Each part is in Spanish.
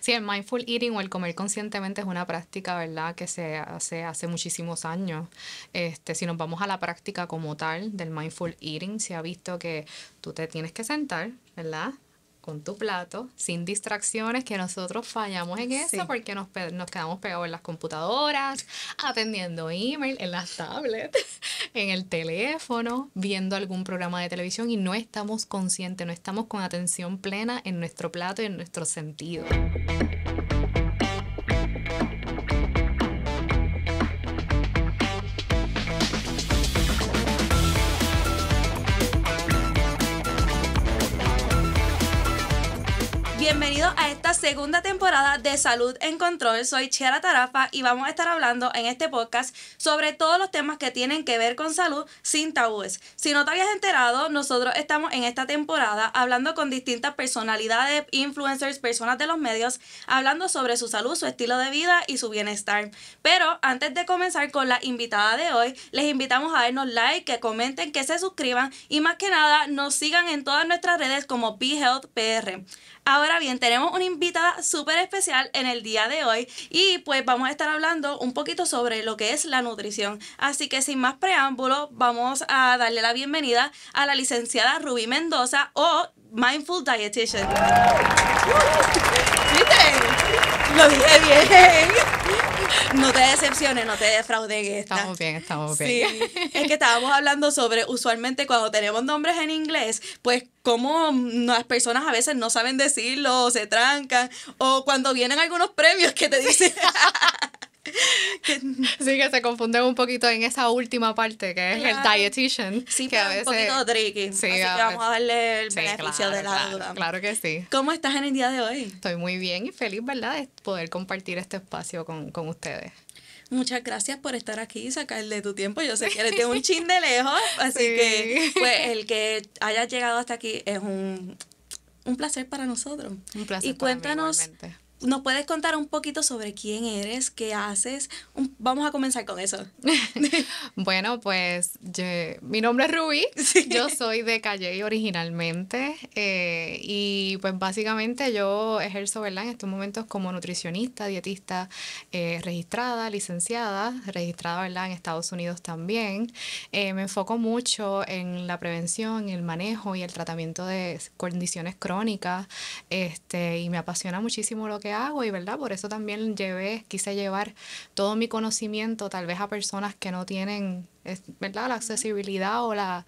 Sí, el mindful eating o el comer conscientemente es una práctica, ¿verdad?, que se hace hace muchísimos años. Este, si nos vamos a la práctica como tal del mindful eating, se ha visto que tú te tienes que sentar, ¿verdad? con tu plato, sin distracciones, que nosotros fallamos en eso porque nos, nos quedamos pegados en las computadoras, atendiendo email, en las tablets, en el teléfono, viendo algún programa de televisión y no estamos conscientes, no estamos con atención plena en nuestro plato y en nuestro sentido. segunda temporada de Salud en Control. Soy Chiara Tarafa y vamos a estar hablando en este podcast sobre todos los temas que tienen que ver con salud sin tabúes. Si no te habías enterado, nosotros estamos en esta temporada hablando con distintas personalidades, influencers, personas de los medios, hablando sobre su salud, su estilo de vida y su bienestar. Pero antes de comenzar con la invitada de hoy, les invitamos a darnos like, que comenten, que se suscriban y más que nada nos sigan en todas nuestras redes como BeHealthPR. Ahora bien, tenemos un invitado invitada súper especial en el día de hoy y pues vamos a estar hablando un poquito sobre lo que es la nutrición. Así que sin más preámbulos vamos a darle la bienvenida a la licenciada Ruby Mendoza o Mindful Dietitian. No te decepciones, no te defraudes. Estamos bien, estamos bien. es que estábamos hablando sobre, usualmente cuando tenemos nombres en inglés, pues como las personas a veces no saben decirlo, se trancan, o cuando vienen algunos premios que te dicen... sí, que se confunden un poquito en esa última parte, que es el dietitian. Sí, que a veces... un poquito tricky. así que vamos a darle el beneficio de la duda. Claro que sí. ¿Cómo estás en el día de hoy? Estoy muy bien y feliz, ¿verdad?, de poder compartir este espacio con, con ustedes. Muchas gracias por estar aquí y sacarle tu tiempo. Yo sé que le tengo un chin de lejos, así que pues, el que haya llegado hasta aquí es un, un placer para nosotros. Un placer. Y cuéntanos ¿Nos puedes contar un poquito sobre quién eres, qué haces? vamos a comenzar con eso. bueno, pues mi nombre es Ruby, yo soy de Calle originalmente eh, y pues básicamente yo ejerzo, ¿verdad? En estos momentos como nutricionista, dietista eh, registrada, licenciada, registrada, ¿verdad? En Estados Unidos también. Eh, me enfoco mucho en la prevención, el manejo y el tratamiento de condiciones crónicas este, y me apasiona muchísimo lo que hago y, ¿verdad? Por eso también llevé, quise llevar todo mi conocimiento tal vez a personas que no tienen, ¿verdad? La accesibilidad o la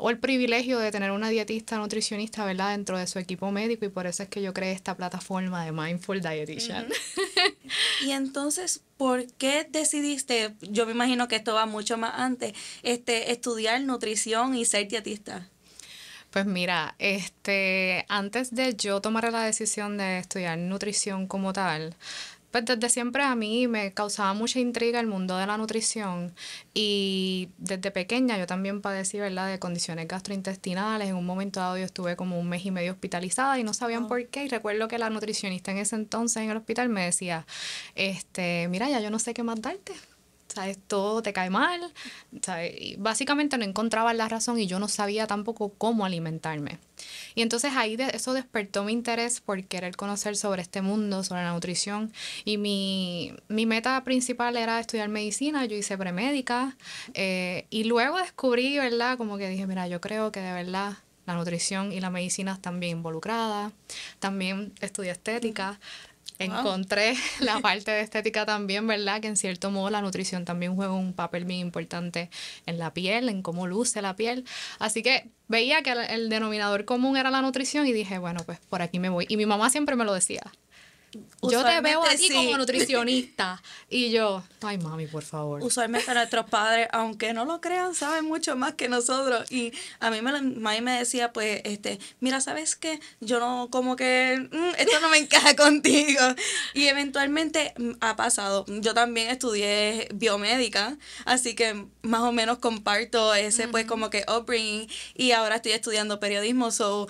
o el privilegio de tener una dietista nutricionista, ¿verdad?, dentro de su equipo médico y por eso es que yo creé esta plataforma de Mindful Dietitian. y entonces, ¿por qué decidiste, yo me imagino que esto va mucho más antes, este estudiar nutrición y ser dietista? Pues mira, este, antes de yo tomar la decisión de estudiar nutrición como tal, pues desde siempre a mí me causaba mucha intriga el mundo de la nutrición y desde pequeña yo también padecí, ¿verdad?, de condiciones gastrointestinales. En un momento dado yo estuve como un mes y medio hospitalizada y no sabían por qué. Y recuerdo que la nutricionista en ese entonces en el hospital me decía, este, mira, ya yo no sé qué más darte. ¿sabes? Todo te cae mal, básicamente no encontraba la razón y yo no sabía tampoco cómo alimentarme. Y entonces ahí eso despertó mi interés por querer conocer sobre este mundo, sobre la nutrición. Y mi, meta principal era estudiar medicina, yo hice premédica. Eh, y luego descubrí, ¿verdad? Como que dije, mira, yo creo que de verdad la nutrición y la medicina están bien involucradas. También estudié estética, encontré la parte de estética también, ¿verdad? Que en cierto modo la nutrición también juega un papel muy importante en la piel, en cómo luce la piel. Así que veía que el denominador común era la nutrición y dije, bueno, pues por aquí me voy. Y mi mamá siempre me lo decía yo te veo a como nutricionista. Y yo, ay mami, por favor. Usualmente nuestros padres, aunque no lo crean, saben mucho más que nosotros. Y a mí me, mami me decía, pues, este, mira, ¿sabes qué? Yo no, como que, mm, esto no me encaja contigo. Y eventualmente mm, ha pasado. Yo también estudié biomédica, así que más o menos comparto ese, pues, como que upbringing. Y ahora estoy estudiando periodismo, so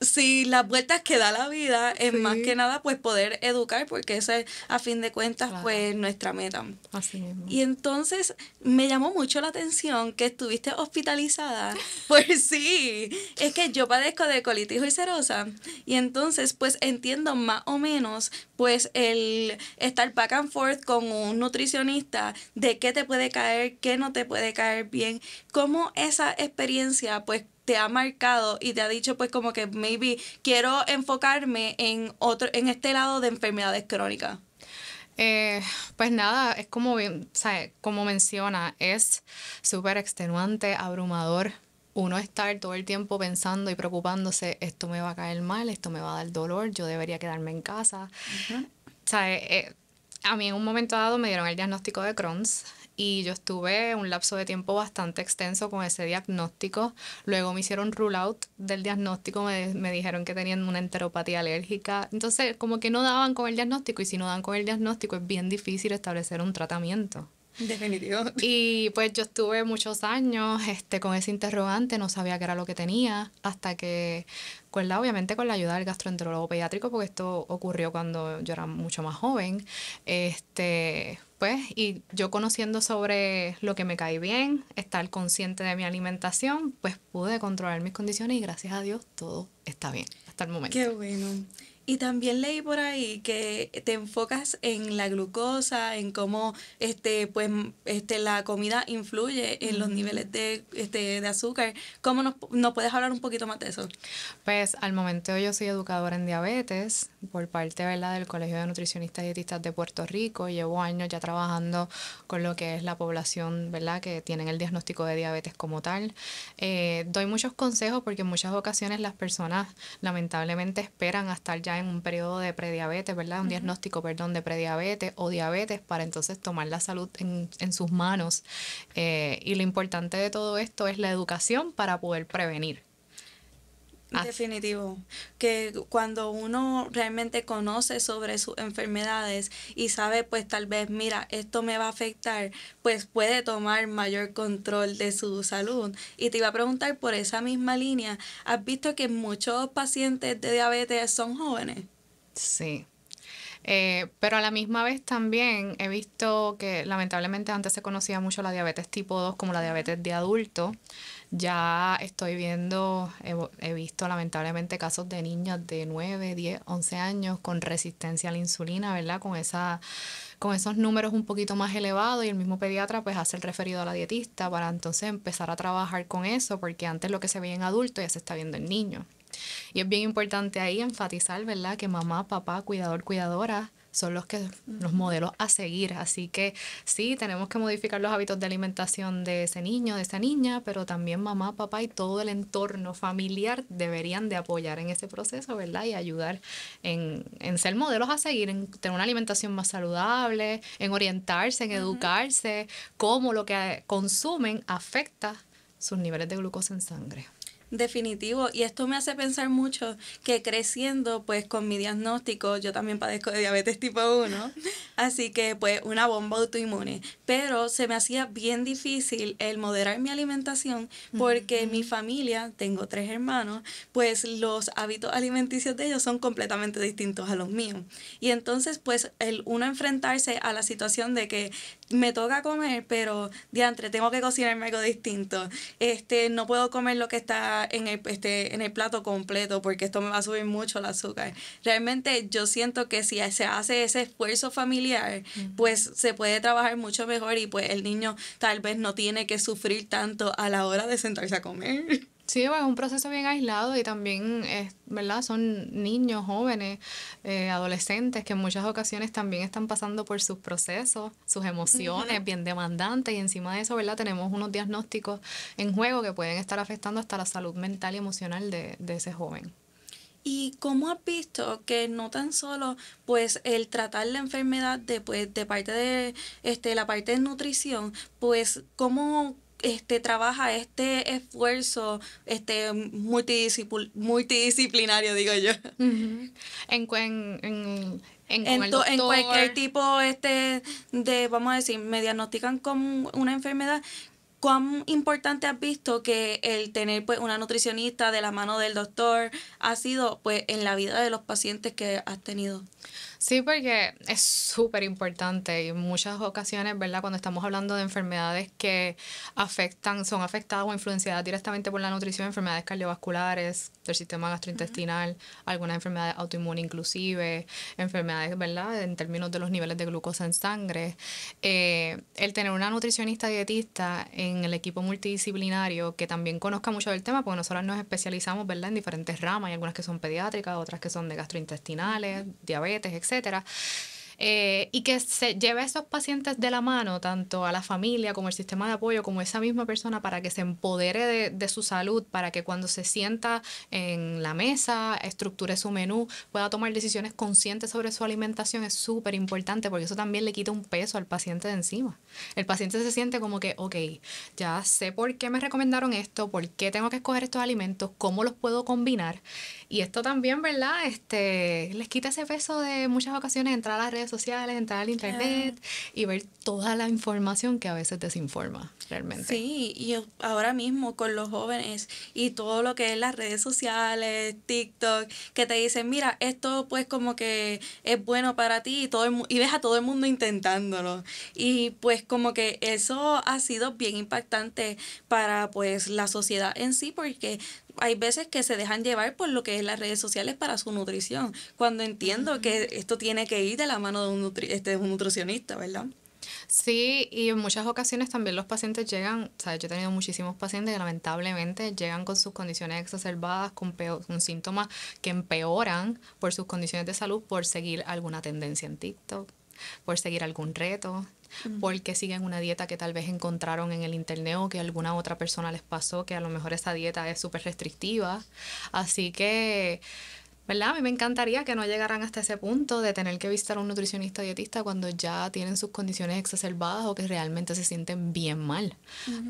Sí, las vueltas que da la vida es más que nada pues poder educar porque esa es a fin de cuentas pues nuestra meta. Y entonces me llamó mucho la atención que estuviste hospitalizada. pues sí, es que yo padezco de colitis ulcerosa y entonces pues entiendo más o menos pues el estar back and forth con un nutricionista de qué te puede caer, qué no te puede caer bien, cómo esa experiencia pues te ha marcado y te ha dicho pues como que maybe quiero enfocarme en otro en este lado de enfermedades crónicas? Eh, pues nada, es como bien, ¿sabes? como menciona, es súper extenuante, abrumador. Uno estar todo el tiempo pensando y preocupándose, esto me va a caer mal, esto me va a dar dolor, yo debería quedarme en casa. Eh, eh, a mí en un momento dado me dieron el diagnóstico de Crohn's y yo estuve un lapso de tiempo bastante extenso con ese diagnóstico. Luego me hicieron rule out del diagnóstico, me, me, dijeron que tenían una enteropatía alérgica. Entonces, como que no daban con el diagnóstico y si no dan con el diagnóstico es bien difícil establecer un tratamiento. Definitivo. Y pues yo estuve muchos años este, con ese interrogante, no sabía qué era lo que tenía, hasta que, pues, obviamente con la ayuda del gastroenterólogo pediátrico, porque esto ocurrió cuando yo era mucho más joven, este, pues, y yo conociendo sobre lo que me cae bien, estar consciente de mi alimentación, pues pude controlar mis condiciones y gracias a Dios todo está bien hasta el momento. Qué bueno. Y también leí por ahí que te enfocas en la glucosa, en cómo este, pues, este, la comida influye en los niveles de, este, de azúcar. ¿Cómo nos, puedes hablar un poquito más de eso? Pues al momento yo soy educadora en diabetes por parte ¿verdad? del Colegio de Nutricionistas y Dietistas de Puerto Rico. Llevo años ya trabajando con lo que es la población ¿verdad? que tienen el diagnóstico de diabetes como tal. Eh, doy muchos consejos porque en muchas ocasiones las personas lamentablemente esperan hasta ya en un periodo de prediabetes, ¿verdad? Un diagnóstico, perdón, de prediabetes o diabetes para entonces tomar la salud en, en sus manos. Eh, y lo importante de todo esto es la educación para poder prevenir. Ah. Definitivo. Que cuando uno realmente conoce sobre sus enfermedades y sabe, pues tal vez, mira, esto me va a afectar, pues puede tomar mayor control de su salud. Y te iba a preguntar por esa misma línea, ¿has visto que muchos pacientes de diabetes son jóvenes? Sí. Eh, pero a la misma vez también he visto que lamentablemente antes se conocía mucho la diabetes tipo 2 como la diabetes de adulto. Ya estoy viendo, he, visto lamentablemente casos de niñas de 9, 10, 11 años con resistencia a la insulina, ¿verdad? Con, esa, con esos números un poquito más elevados y el mismo pediatra pues hace el referido a la dietista para entonces empezar a trabajar con eso, porque antes lo que se veía en adulto ya se está viendo en niño Y es bien importante ahí enfatizar, ¿verdad? Que mamá, papá, cuidador, cuidadora, son los, que, los modelos a seguir. Así que sí, tenemos que modificar los hábitos de alimentación de ese niño, de esa niña, pero también mamá, papá y todo el entorno familiar deberían de apoyar en ese proceso, ¿verdad? Y ayudar en, en ser modelos a seguir, en tener una alimentación más saludable, en orientarse, en educarse, cómo lo que consumen afecta sus niveles de glucosa en sangre. Definitivo, y esto me hace pensar mucho que creciendo, pues con mi diagnóstico, yo también padezco de diabetes tipo 1, así que pues una bomba autoinmune, pero se me hacía bien difícil el moderar mi alimentación porque mi familia, tengo tres hermanos, pues los hábitos alimenticios de ellos son completamente distintos a los míos. Y entonces pues el uno enfrentarse a la situación de que me toca comer, pero diantre, tengo que cocinarme algo distinto. Este, no puedo comer lo que está en el, este, en el plato completo porque esto me va a subir mucho el azúcar. Realmente yo siento que si se hace ese esfuerzo familiar, pues se puede trabajar mucho mejor y pues el niño tal vez no tiene que sufrir tanto a la hora de sentarse a comer. Sí, bueno, un proceso bien aislado y también, es, ¿verdad? Son niños, jóvenes, eh, adolescentes que en muchas ocasiones también están pasando por sus procesos, sus emociones bien demandantes y encima de eso, ¿verdad? Tenemos unos diagnósticos en juego que pueden estar afectando hasta la salud mental y emocional de, ese joven. ¿Y cómo has visto que no tan solo pues el tratar la enfermedad de, pues, de parte de este, la parte de nutrición, pues cómo, este, trabaja este esfuerzo este, multidisciplinario, digo yo. en, en, en, en, cualquier tipo este, de, vamos a decir, me diagnostican con una enfermedad. ¿Cuán importante has visto que el tener pues, una nutricionista de la mano del doctor ha sido pues, en la vida de los pacientes que has tenido? Sí, porque es súper importante y en muchas ocasiones, ¿verdad? Cuando estamos hablando de enfermedades que afectan, son afectadas o influenciadas directamente por la nutrición, enfermedades cardiovasculares, del sistema gastrointestinal, algunas enfermedades autoinmunes inclusive, enfermedades, ¿verdad? En términos de los niveles de glucosa en sangre. Eh, el tener una nutricionista dietista en el equipo multidisciplinario que también conozca mucho del tema, porque nosotros nos especializamos, ¿verdad? En diferentes ramas, hay algunas que son pediátricas, otras que son de gastrointestinales, diabetes, etc etcétera. Eh, y que se lleve a esos pacientes de la mano, tanto a la familia como el sistema de apoyo, como esa misma persona, para que se empodere de, su salud, para que cuando se sienta en la mesa, estructure su menú, pueda tomar decisiones conscientes sobre su alimentación, es súper importante porque eso también le quita un peso al paciente de encima. El paciente se siente como que, ok, ya sé por qué me recomendaron esto, por qué tengo que escoger estos alimentos, cómo los puedo combinar. Y esto también, ¿verdad? Este, les quita ese peso de muchas ocasiones entrar a las redes sociales, entrar al internet y ver toda la información que a veces desinforma realmente. Sí, y ahora mismo con los jóvenes y todo lo que es las redes sociales, TikTok, que te dicen, mira, esto pues como que es bueno para ti y, todo y ves a todo el mundo intentándolo. Y pues como que eso ha sido bien impactante para pues la sociedad en sí, porque hay veces que se dejan llevar por lo que es las redes sociales para su nutrición, cuando entiendo que esto tiene que ir de la mano este de un, nutricionista, ¿verdad? Sí, y en muchas ocasiones también los pacientes llegan, o sea, Yo he tenido muchísimos pacientes que lamentablemente llegan con sus condiciones exacerbadas, con, con síntomas que empeoran por sus condiciones de salud por seguir alguna tendencia en TikTok, por seguir algún reto, mm. porque siguen una dieta que tal vez encontraron en el internet o que alguna otra persona les pasó, que a lo mejor esa dieta es súper restrictiva. Así que ¿verdad? A mí me encantaría que no llegaran hasta ese punto de tener que visitar a un nutricionista dietista cuando ya tienen sus condiciones exacerbadas o que realmente se sienten bien mal.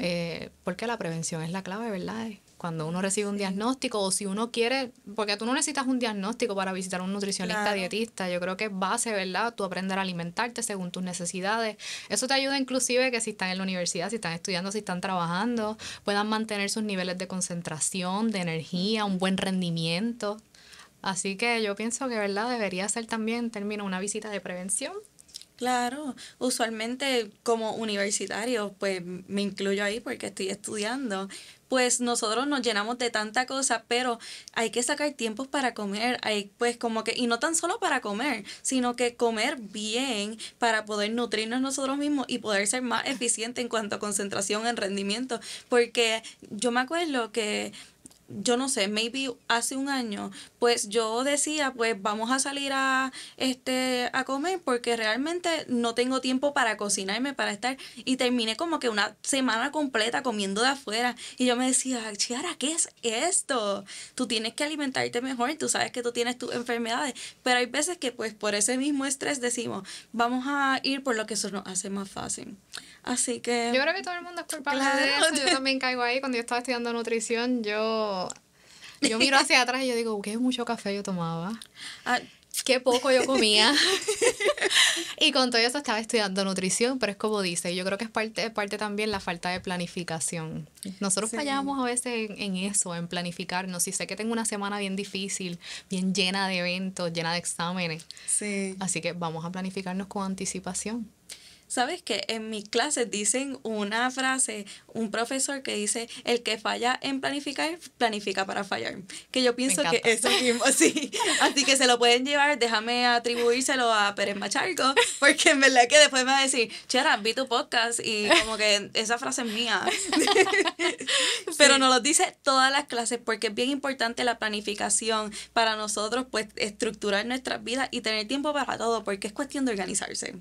Eh, porque la prevención es la clave, ¿verdad? Eh, cuando uno recibe un diagnóstico o si uno quiere, porque tú no necesitas un diagnóstico para visitar a un nutricionista dietista, yo creo que es base, ¿verdad? Tú aprender a alimentarte según tus necesidades. Eso te ayuda inclusive que si están en la universidad, si están estudiando, si están trabajando, puedan mantener sus niveles de concentración, de energía, un buen rendimiento. Así que yo pienso que, ¿verdad? Debería ser también, termino, una visita de prevención. Claro, usualmente como universitarios, pues me incluyo ahí porque estoy estudiando, pues nosotros nos llenamos de tanta cosa, pero hay que sacar tiempos para comer, hay pues como que, y no tan solo para comer, sino que comer bien para poder nutrirnos nosotros mismos y poder ser más eficiente en cuanto a concentración, en rendimiento, porque yo me acuerdo que yo no sé, maybe hace un año, pues yo decía, pues vamos a salir a este a comer porque realmente no tengo tiempo para cocinarme, para estar y terminé como que una semana completa comiendo de afuera y yo me decía, "Chiara, ¿qué es esto? Tú tienes que alimentarte mejor, y tú sabes que tú tienes tus enfermedades." Pero hay veces que pues por ese mismo estrés decimos, "Vamos a ir por lo que eso nos hace más fácil." Así que... Yo creo que todo el mundo es culpable de eso. Yo también caigo ahí. Cuando yo estaba estudiando nutrición, yo, miro hacia atrás y yo digo, qué mucho café yo tomaba. Ah. qué poco yo comía. y con todo eso estaba estudiando nutrición, pero es como dice, yo creo que es parte, parte también la falta de planificación. Nosotros fallamos a veces en, eso, en planificarnos. Si sé que tengo una semana bien difícil, bien llena de eventos, llena de exámenes. Sí. Así que vamos a planificarnos con anticipación. ¿Sabes que En mis clases dicen una frase, un profesor que dice, el que falla en planificar, planifica para fallar. Que yo pienso que eso mismo, sí. Así que se lo pueden llevar, déjame atribuírselo a Pérez Macharco, porque en verdad que después me va a decir, Chera, vi tu podcast y como que esa frase es mía. Pero nos lo dice todas las clases, porque es bien importante la planificación para nosotros, pues estructurar nuestras vidas y tener tiempo para todo, porque es cuestión de organizarse.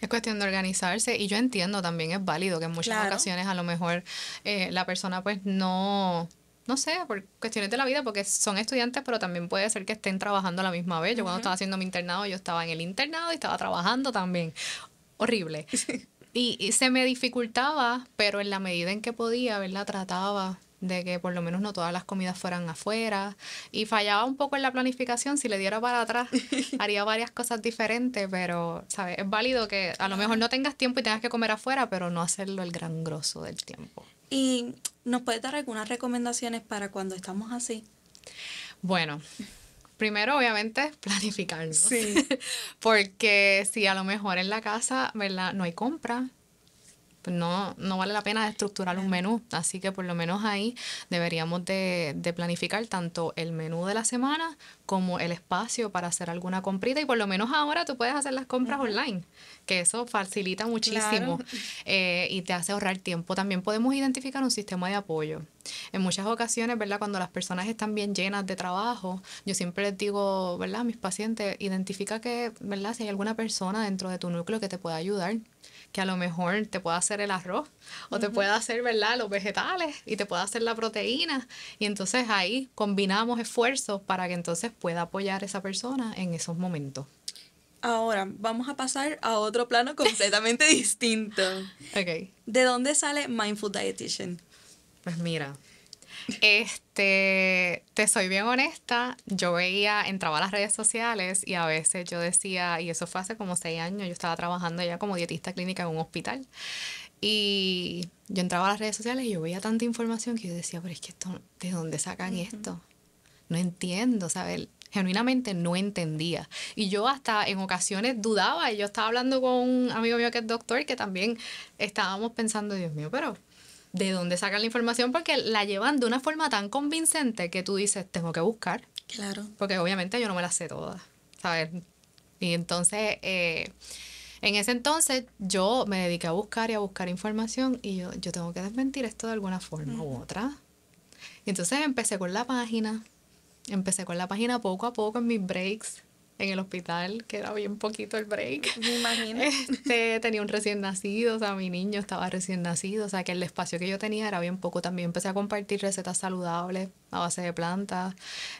Es cuestión de organizarse y yo entiendo también es válido que en muchas ocasiones a lo mejor eh, la persona pues no, no sé, por cuestiones de la vida, porque son estudiantes, pero también puede ser que estén trabajando a la misma vez. Yo cuando estaba haciendo mi internado, yo estaba en el internado y estaba trabajando también. Horrible. Y, y, se me dificultaba, pero en la medida en que podía, ¿verdad? Trataba de que por lo menos no todas las comidas fueran afuera. Y fallaba un poco en la planificación, si le diera para atrás, haría varias cosas diferentes, pero, ¿sabes? Es válido que a lo mejor no tengas tiempo y tengas que comer afuera, pero no hacerlo el gran grosso del tiempo. ¿Y nos puedes dar algunas recomendaciones para cuando estamos así? Bueno, primero obviamente planificarnos. Sí. Porque si a lo mejor en la casa, ¿verdad? No hay compra pues no, no vale la pena estructurar un menú. Así que por lo menos ahí deberíamos de, de, planificar tanto el menú de la semana como el espacio para hacer alguna comprita. Y por lo menos ahora tú puedes hacer las compras online que eso facilita muchísimo eh, y te hace ahorrar tiempo. También podemos identificar un sistema de apoyo. En muchas ocasiones, ¿verdad? Cuando las personas están bien llenas de trabajo, yo siempre les digo, ¿verdad? A mis pacientes, identifica que, ¿verdad? Si hay alguna persona dentro de tu núcleo que te pueda ayudar, que a lo mejor te pueda hacer el arroz o te pueda hacer, ¿verdad? Los vegetales y te pueda hacer la proteína. Y entonces ahí combinamos esfuerzos para que entonces pueda apoyar a esa persona en esos momentos. Ahora, vamos a pasar a otro plano completamente distinto. Okay. ¿De dónde sale Mindful Dietitian? Pues mira, este, te soy bien honesta, yo veía, entraba a las redes sociales y a veces yo decía, y eso fue hace como seis años, yo estaba trabajando ya como dietista clínica en un hospital. Y yo entraba a las redes sociales y yo veía tanta información que yo decía, pero es que esto, ¿de dónde sacan esto? No entiendo, ¿sabes? genuinamente no entendía. Y yo hasta en ocasiones dudaba. Y yo estaba hablando con un amigo mío que es doctor y que también estábamos pensando, Dios mío, pero ¿de dónde sacan la información? Porque la llevan de una forma tan convincente que tú dices, tengo que buscar. Claro. Porque obviamente yo no me la sé todas, ¿sabes? Y entonces... Eh, en ese entonces yo me dediqué a buscar y a buscar información y yo, yo tengo que desmentir esto de alguna forma u otra. Y entonces empecé con la página empecé con la página poco a poco en mis breaks en el hospital, que era bien poquito el break. Me imagino. Este, tenía un recién nacido, o sea, mi niño estaba recién nacido, o sea, que el espacio que yo tenía era bien poco. También empecé a compartir recetas saludables a base de plantas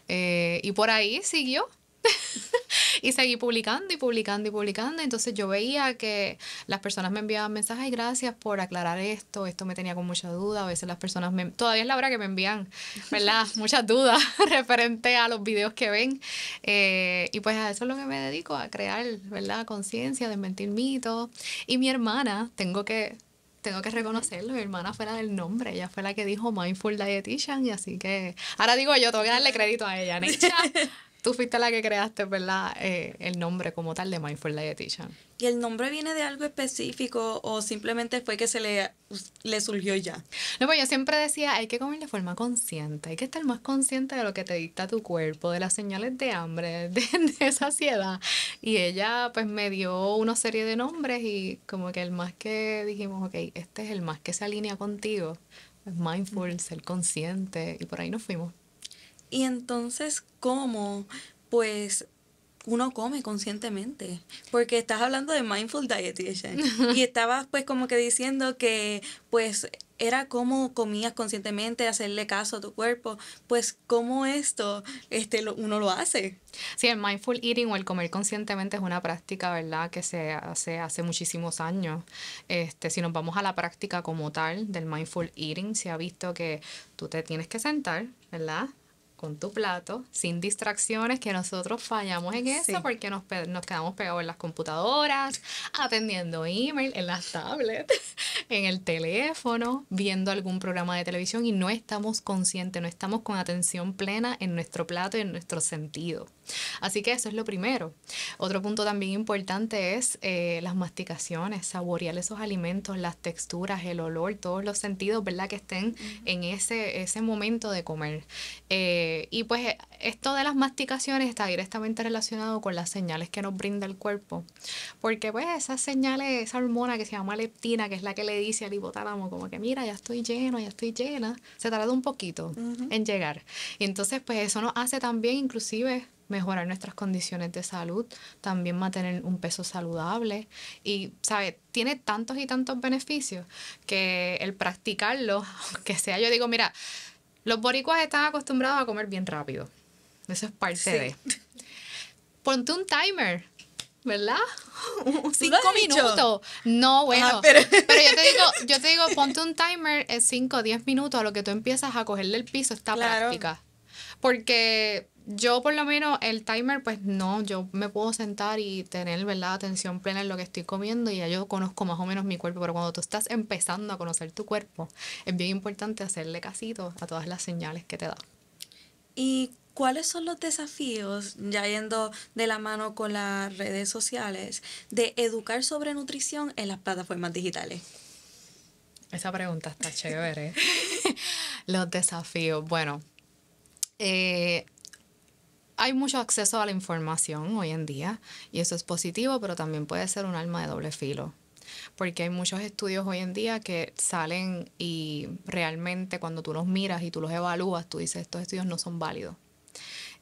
eh, y por ahí siguió. y seguí publicando y publicando y publicando. Entonces yo veía que las personas me enviaban mensajes, gracias por aclarar esto, esto me tenía con mucha duda. A veces las personas me... Todavía es la hora que me envían, ¿verdad? Muchas dudas referente a los videos que ven. Eh, y pues a eso es lo que me dedico, a crear, ¿verdad? Conciencia, desmentir mitos. Y mi hermana, tengo que tengo que reconocerlo, mi hermana fue la del nombre, ella fue la que dijo Mindful Dietitian y así que ahora digo yo, tengo que darle crédito a ella, Necha tú fuiste la que creaste, ¿verdad? Eh, el nombre como tal de Mindful Dietitian. ¿Y el nombre viene de algo específico o simplemente fue que se le, le surgió ya? No, pues yo siempre decía, hay que comer de forma consciente, hay que estar más consciente de lo que te dicta tu cuerpo, de las señales de hambre, de, saciedad. Y ella pues me dio una serie de nombres y como que el más que dijimos, ok, este es el más que se alinea contigo, es mindful, ser consciente y por ahí nos fuimos. Y entonces, ¿cómo? Pues uno come conscientemente, porque estás hablando de mindful dietitian y estabas pues como que diciendo que pues era como comías conscientemente, hacerle caso a tu cuerpo, pues cómo esto este, lo, uno lo hace. Sí, el mindful eating o el comer conscientemente es una práctica, ¿verdad?, que se hace hace muchísimos años. Este, si nos vamos a la práctica como tal del mindful eating, se ha visto que tú te tienes que sentar, ¿verdad? con tu plato, sin distracciones, que nosotros fallamos en eso porque nos, nos, quedamos pegados en las computadoras, atendiendo email, en las tablets, en el teléfono, viendo algún programa de televisión y no estamos conscientes, no estamos con atención plena en nuestro plato y en nuestro sentido. Así que eso es lo primero. Otro punto también importante es eh, las masticaciones, saborear esos alimentos, las texturas, el olor, todos los sentidos, ¿verdad? Que estén en ese, momento de comer. Eh, y pues esto de las masticaciones está directamente relacionado con las señales que nos brinda el cuerpo. Porque pues esas señales, esa hormona que se llama leptina, que es la que le dice al hipotálamo como que mira, ya estoy lleno, ya estoy llena, se tarda un poquito en llegar. Y entonces pues eso nos hace también inclusive mejorar nuestras condiciones de salud, también mantener un peso saludable y, ¿sabes? Tiene tantos y tantos beneficios que el practicarlo, aunque sea, yo digo, mira, los boricuas están acostumbrados a comer bien rápido. Eso es parte de. Ponte un timer, ¿verdad? cinco minutos. No, bueno. pero... yo te digo, yo te digo, ponte un timer en eh, cinco o diez minutos a lo que tú empiezas a cogerle el piso esta práctica. Porque yo por lo menos el timer, pues no, yo me puedo sentar y tener, ¿verdad?, atención plena en lo que estoy comiendo y ya yo conozco más o menos mi cuerpo, pero cuando tú estás empezando a conocer tu cuerpo, es bien importante hacerle casito a todas las señales que te da. ¿Y cuáles son los desafíos, ya yendo de la mano con las redes sociales, de educar sobre nutrición en las plataformas digitales? Esa pregunta está chévere. los desafíos, bueno. Eh, hay mucho acceso a la información hoy en día y eso es positivo, pero también puede ser un alma de doble filo. Porque hay muchos estudios hoy en día que salen y realmente cuando tú los miras y tú los evalúas, tú dices, estos estudios no son válidos.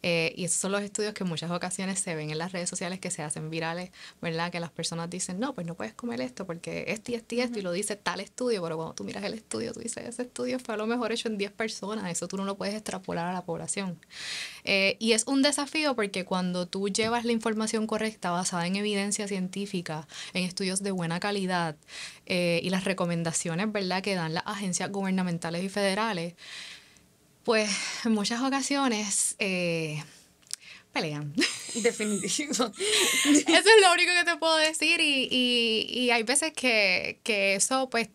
Eh, y esos son los estudios que en muchas ocasiones se ven en las redes sociales que se hacen virales, ¿verdad? Que las personas dicen, no, pues no puedes comer esto porque este y este y esto, y lo dice tal estudio, pero cuando tú miras el estudio, tú dices, ese estudio fue a lo mejor hecho en 10 personas, eso tú no lo puedes extrapolar a la población. Eh, y es un desafío porque cuando tú llevas la información correcta basada en evidencia científica, en estudios de buena calidad eh, y las recomendaciones, ¿verdad?, que dan las agencias gubernamentales y federales, pues en muchas ocasiones eh, pelean. Definitivo. eso es lo único que te puedo decir y, y, y hay veces que, que eso pues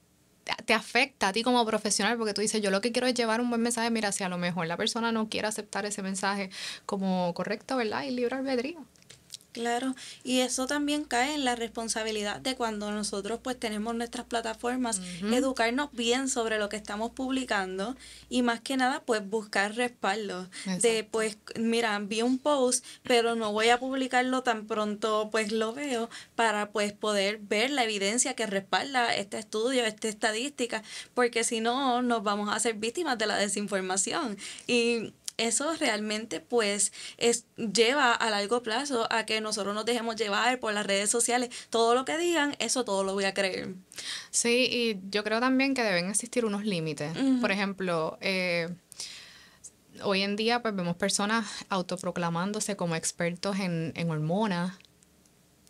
te afecta a ti como profesional porque tú dices, yo lo que quiero es llevar un buen mensaje, mira, si a lo mejor la persona no quiere aceptar ese mensaje como correcto, ¿verdad? Y libre albedrío. Claro, y eso también cae en la responsabilidad de cuando nosotros pues tenemos nuestras plataformas, educarnos bien sobre lo que estamos publicando y más que nada pues buscar respaldo de pues mira, vi un post, pero no voy a publicarlo tan pronto pues lo veo para pues poder ver la evidencia que respalda este estudio, esta estadística, porque si no nos vamos a ser víctimas de la desinformación y eso realmente pues es, lleva a largo plazo a que nosotros nos dejemos llevar por las redes sociales. Todo lo que digan, eso todo lo voy a creer. Sí, y yo creo también que deben existir unos límites. Por ejemplo, eh, hoy en día pues vemos personas autoproclamándose como expertos en, en hormonas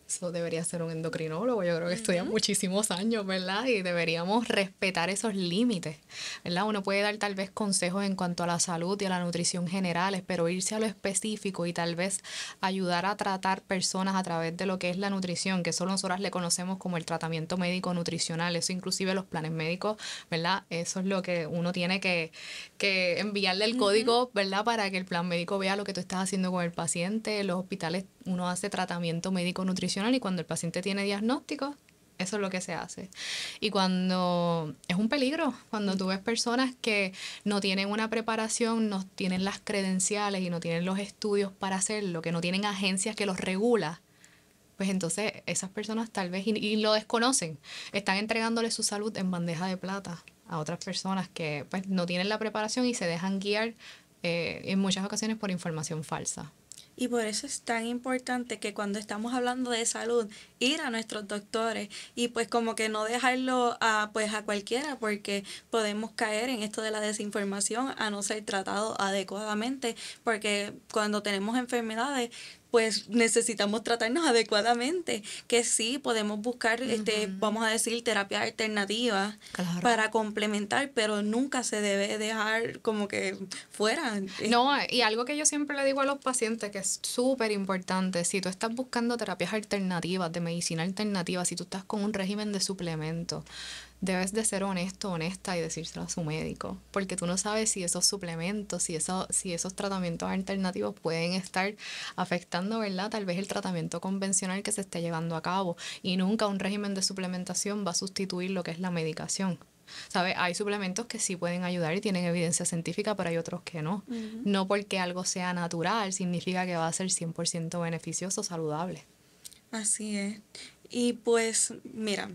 eso debería ser un endocrinólogo, yo creo que estudia muchísimos años, ¿verdad? Y deberíamos respetar esos límites, ¿verdad? Uno puede dar tal vez consejos en cuanto a la salud y a la nutrición generales, pero irse a lo específico y tal vez ayudar a tratar personas a través de lo que es la nutrición, que solo nosotras le conocemos como el tratamiento médico nutricional, eso inclusive los planes médicos, ¿verdad? Eso es lo que uno tiene que, que enviarle el código, ¿verdad? Para que el plan médico vea lo que tú estás haciendo con el paciente. En los hospitales uno hace tratamiento médico nutricional y cuando el paciente tiene diagnóstico, eso es lo que se hace. Y cuando es un peligro, cuando tú ves personas que no tienen una preparación, no tienen las credenciales y no tienen los estudios para hacerlo, que no tienen agencias que los regula, pues entonces esas personas tal vez, y lo desconocen, están entregándole su salud en bandeja de plata a otras personas que pues, no tienen la preparación y se dejan guiar eh, en muchas ocasiones por información falsa. Y por eso es tan importante que cuando estamos hablando de salud, ir a nuestros doctores y pues como que no dejarlo a, pues a cualquiera porque podemos caer en esto de la desinformación a no ser tratado adecuadamente porque cuando tenemos enfermedades pues necesitamos tratarnos adecuadamente, que sí podemos buscar, este, vamos a decir, terapias alternativas para complementar, pero nunca se debe dejar como que fuera. Eh. No, y algo que yo siempre le digo a los pacientes que es súper importante, si tú estás buscando terapias alternativas, de medicina alternativa, si tú estás con un régimen de suplemento, debes de ser honesto, honesta y decírselo a su médico, porque tú no sabes si esos suplementos, si, si esos tratamientos alternativos pueden estar afectando, ¿verdad? Tal vez el tratamiento convencional que se esté llevando a cabo y nunca un régimen de suplementación va a sustituir lo que es la medicación. ¿Sabes? Hay suplementos que sí pueden ayudar y tienen evidencia científica, pero hay otros que no. No porque algo sea natural significa que va a ser 100% beneficioso, saludable. Así es. Y pues, mira,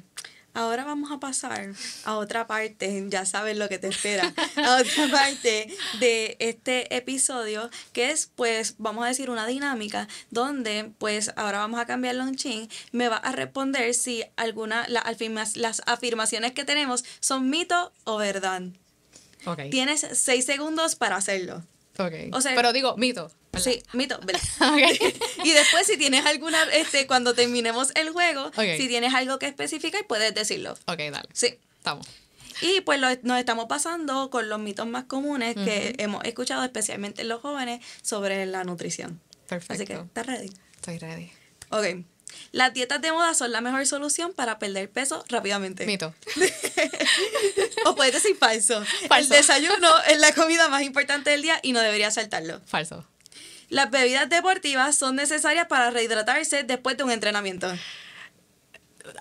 Ahora vamos a pasar a otra parte, ya sabes lo que te espera, a otra parte de este episodio, que es pues, vamos a decir, una dinámica donde pues ahora vamos a cambiarlo en chin, me va a responder si alguna, la, las afirmaciones que tenemos son mito o verdad. Okay. Tienes seis segundos para hacerlo. Okay. pero digo, mito. Sí, mito, y después si tienes alguna, este, cuando terminemos el juego, si tienes algo que especificar, puedes decirlo. Ok, dale. Sí. Estamos. Y pues nos estamos pasando con los mitos más comunes que hemos escuchado, especialmente en los jóvenes, sobre la nutrición. Perfecto. Así que, ¿estás ready? Estoy ready. Ok. Las dietas de moda son la mejor solución para perder peso rápidamente. Mito. o puedes decir falso. El desayuno es la comida más importante del día y no debería saltarlo. Falso. Las bebidas deportivas son necesarias para rehidratarse después de un entrenamiento.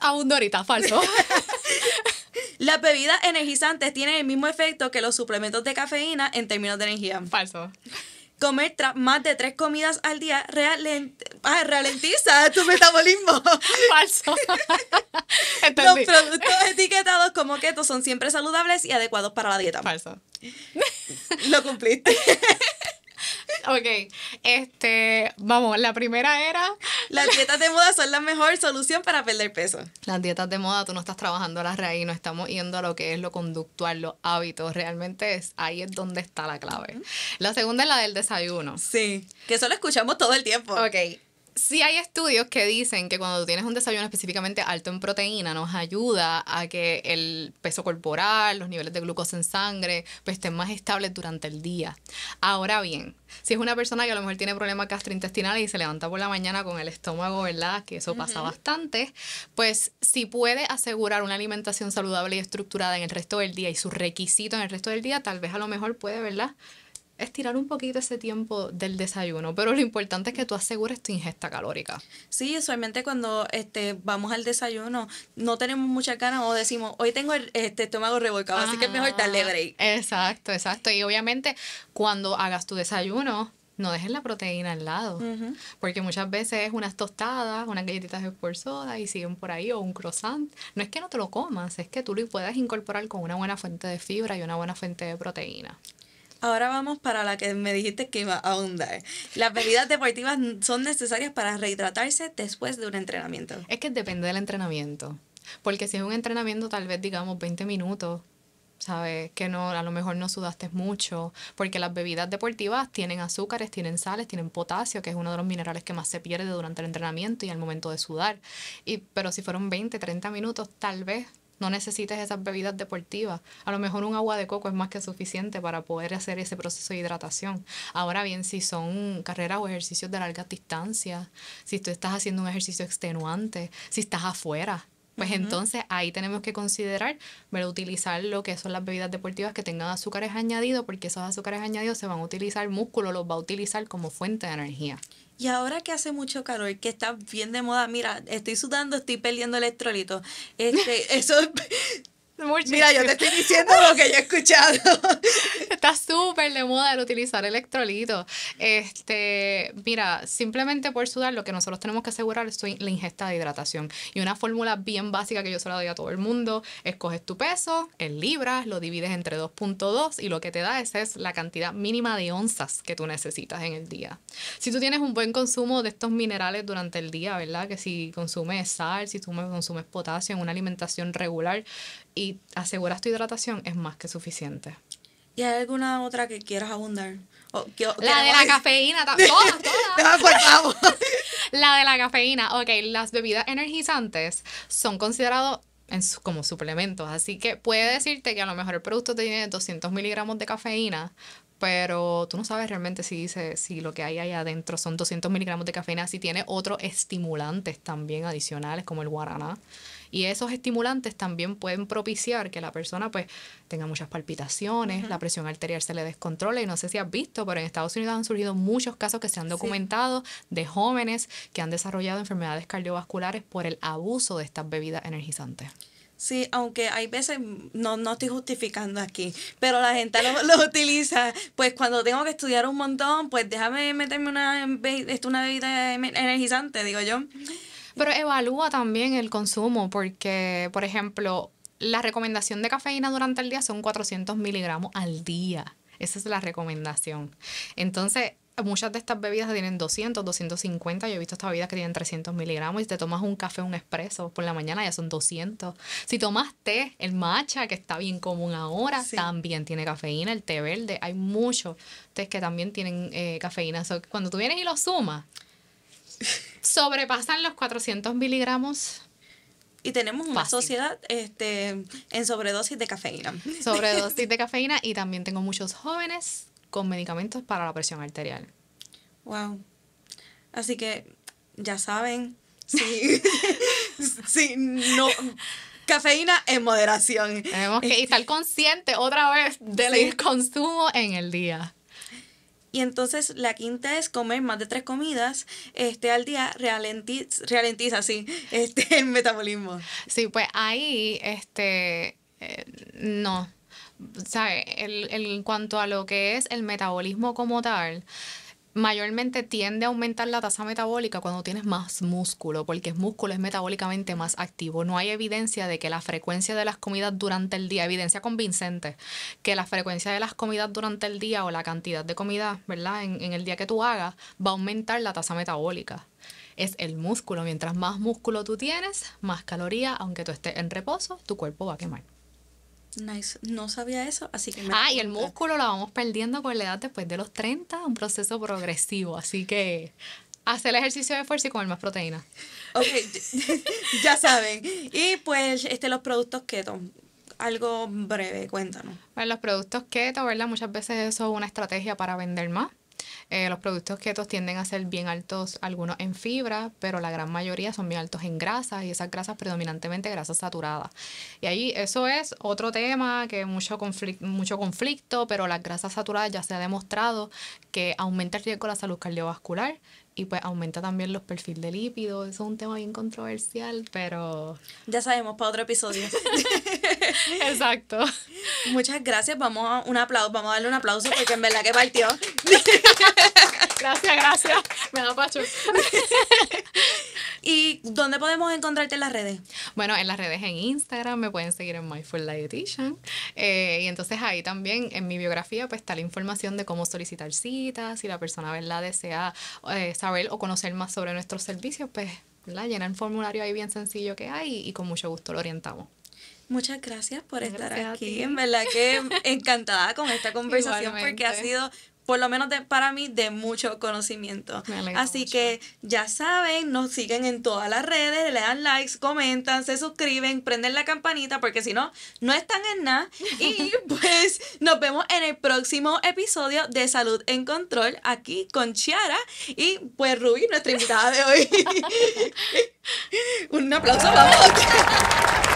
Aún ahorita, falso. Las bebidas energizantes tienen el mismo efecto que los suplementos de cafeína en términos de energía. Falso comer más de tres comidas al día ah, ralentiza tu metabolismo. Falso. Los productos etiquetados como keto son siempre saludables y adecuados para la dieta. Falso. Lo cumpliste. ok, este, vamos, la primera era... Las dietas de moda son la mejor solución para perder peso. Las dietas de moda, tú no estás trabajando a la raíz, no estamos yendo a lo que es lo conductual, los hábitos, realmente es, ahí es donde está la clave. La segunda es la del desayuno. Sí, que eso lo escuchamos todo el tiempo. Ok, sí hay estudios que dicen que cuando tienes un desayuno específicamente alto en proteína, nos ayuda a que el peso corporal, los niveles de glucosa en sangre, pues estén más estables durante el día. Ahora bien, si es una persona que a lo mejor tiene problemas gastrointestinales y se levanta por la mañana con el estómago, ¿verdad? Que eso pasa bastante, pues si puede asegurar una alimentación saludable y estructurada en el resto del día y sus requisitos en el resto del día, tal vez a lo mejor puede, ¿verdad? es tirar un poquito ese tiempo del desayuno, pero lo importante es que tú asegures tu ingesta calórica. Sí, usualmente cuando este, vamos al desayuno no tenemos mucha cara o decimos, hoy tengo el este, estómago revolcado, así que es mejor darle ah, break. Exacto, exacto. Y obviamente cuando hagas tu desayuno, no dejes la proteína al lado, porque muchas veces unas tostadas, unas galletitas soda y siguen por ahí, o un croissant. No es que no te lo comas, es que tú lo puedas incorporar con una buena fuente de fibra y una buena fuente de proteína. Ahora vamos para la que me dijiste que iba a ahondar. Las bebidas deportivas son necesarias para rehidratarse después de un entrenamiento. Es que depende del entrenamiento. Porque si es un entrenamiento, tal vez digamos 20 minutos, ¿sabes? Que no, a lo mejor no sudaste mucho, porque las bebidas deportivas tienen azúcares, tienen sales, tienen potasio, que es uno de los minerales que más se pierde durante el entrenamiento y al momento de sudar. Y, pero si fueron 20, 30 minutos, tal vez no necesites esas bebidas deportivas. A lo mejor un agua de coco es más que suficiente para poder hacer ese proceso de hidratación. Ahora bien, si son carreras o ejercicios de larga distancia, si tú estás haciendo un ejercicio extenuante, si estás afuera, pues entonces ahí tenemos que considerar utilizar lo que son las bebidas deportivas que tengan azúcares añadidos, porque esos azúcares añadidos se van a utilizar, el músculo los va a utilizar como fuente de energía. Y ahora que hace mucho calor, que está bien de moda, mira, estoy sudando, estoy perdiendo electrolitos. Este, eso Mira, yo te estoy diciendo lo que yo he escuchado. está súper de moda el utilizar electrolitos. Este, mira, simplemente por sudar, lo que nosotros tenemos que asegurar es la ingesta de hidratación. Y una fórmula bien básica que yo se la doy a todo el mundo es tu peso en libras, lo divides entre 2.2 y lo que te da es la cantidad mínima de onzas que tú necesitas en el día. Si tú tienes un buen consumo de estos minerales durante el día, ¿verdad? Que si consumes sal, si tú consumes potasio en una alimentación regular y aseguras tu hidratación, es más que suficiente. ¿Y hay alguna otra que quieras abundar? la de la cafeína, todas, todas. la de la cafeína. Ok, las bebidas energizantes son considerados como suplementos. Así que puede decirte que a lo mejor el producto tiene 200 miligramos de cafeína, pero tú no sabes realmente si dice si lo que hay ahí adentro son 200 miligramos de cafeína, si tiene otros estimulantes también adicionales como el guaraná. Y esos estimulantes también pueden propiciar que la persona pues, tenga muchas palpitaciones, la presión arterial se le descontrole. Y no sé si has visto, pero en Estados Unidos han surgido muchos casos que se han documentado de jóvenes que han desarrollado enfermedades cardiovasculares por el abuso de estas bebidas energizantes. Sí, aunque hay veces, mm, no, no estoy justificando aquí, pero la gente lo, utiliza. Pues cuando tengo que estudiar un montón, pues déjame meterme una, una bebida energizante, digo yo. Pero evalúa también el consumo, porque, por ejemplo, la recomendación de cafeína durante el día son 400 miligramos al día. Esa es la recomendación. Entonces, muchas de estas bebidas tienen 200, 250. Yo he visto estas bebidas que tienen 300 miligramos. Y si te tomas un café, un espresso por la mañana, ya son 200. Si tomas té, el matcha, que está bien común ahora, también tiene cafeína. El té verde, hay muchos tés que también tienen eh, cafeína. cuando tú vienes y lo sumas, sobrepasan los 400 miligramos y tenemos una sociedad este, en sobredosis de cafeína. Sobredosis de cafeína y también tengo muchos jóvenes con medicamentos para la presión arterial. Wow. Así que ya saben, sí, sí no cafeína en moderación. Tenemos que este estar consciente otra vez del consumo en el día. Y entonces la quinta es comer más de tres comidas este, al día, ralentiza, sí, así este, el metabolismo. Sí, pues ahí, este, eh, no ¿sabes? en cuanto a lo que es el metabolismo como tal, mayormente tiende a aumentar la tasa metabólica cuando tienes más músculo, porque el músculo es metabólicamente más activo. No hay evidencia de que la frecuencia de las comidas durante el día, evidencia convincente, que la frecuencia de las comidas durante el día o la cantidad de comida, ¿verdad? En, el día que tú hagas, va a aumentar la tasa metabólica. Es el músculo. Mientras más músculo tú tienes, más calorías, aunque tú estés en reposo, tu cuerpo va a quemar. Nice. No sabía eso, así que Ah, y el músculo lo vamos perdiendo con la edad después de los 30, un proceso progresivo, así que hacer el ejercicio de fuerza y comer más proteína. Ok, ya saben. Y pues este los productos keto, algo breve, cuéntanos. Bueno, los productos keto, ¿verdad? Muchas veces eso es una estrategia para vender más. Eh, los productos quietos tienden a ser bien altos, algunos en fibra, pero la gran mayoría son bien altos en grasas y esas grasas predominantemente grasas saturadas. Y ahí eso es otro tema que mucho, mucho conflicto, pero las grasas saturadas ya se ha demostrado que aumenta el riesgo de la salud cardiovascular pues aumenta también los perfiles de lípidos. Eso es un tema bien controversial, pero... Ya sabemos, para otro episodio. Exacto. Muchas gracias. Vamos a un aplauso, vamos a darle un aplauso porque en verdad que partió. gracias, gracias. Me da pacho. ¿Y dónde podemos encontrarte en las redes? Bueno, en las redes en Instagram me pueden seguir en Mindful Dietitian. Eh, y entonces ahí también en mi biografía pues está la información de cómo solicitar citas, si la persona verdad desea saber eh, o conocer más sobre nuestros servicios, pues llenan llena el formulario ahí bien sencillo que hay y con mucho gusto lo orientamos. Muchas gracias por estar aquí. En verdad que encantada con esta conversación porque ha sido por lo menos para mí, de mucho conocimiento. Así que ya saben, nos siguen en todas las redes, le dan likes, comentan, se suscriben, prenden la campanita, porque si no, no están en nada. Y pues nos vemos en el próximo episodio de Salud en Control, aquí con Chiara y pues Ruby, nuestra invitada de hoy. Un aplauso, vamos.